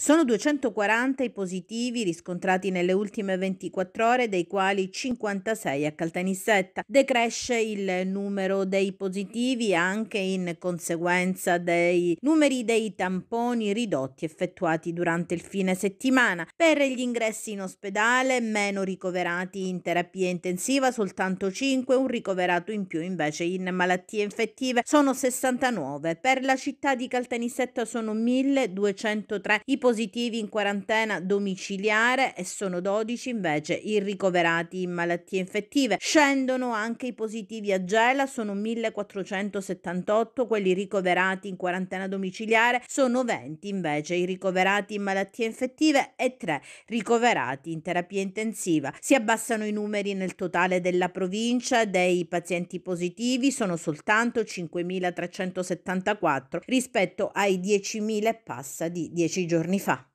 Sono 240 i positivi riscontrati nelle ultime 24 ore, dei quali 56 a Caltanissetta. Decresce il numero dei positivi anche in conseguenza dei numeri dei tamponi ridotti effettuati durante il fine settimana. Per gli ingressi in ospedale, meno ricoverati in terapia intensiva, soltanto 5, un ricoverato in più invece in malattie infettive, sono 69. Per la città di Caltanissetta sono 1203 i positivi positivi in quarantena domiciliare e sono 12 invece i ricoverati in malattie infettive. Scendono anche i positivi a Gela, sono 1478, quelli ricoverati in quarantena domiciliare, sono 20 invece i ricoverati in malattie infettive e 3 ricoverati in terapia intensiva. Si abbassano i numeri nel totale della provincia dei pazienti positivi, sono soltanto 5374 rispetto ai 10.000 e passa di 10 giorni Hanifa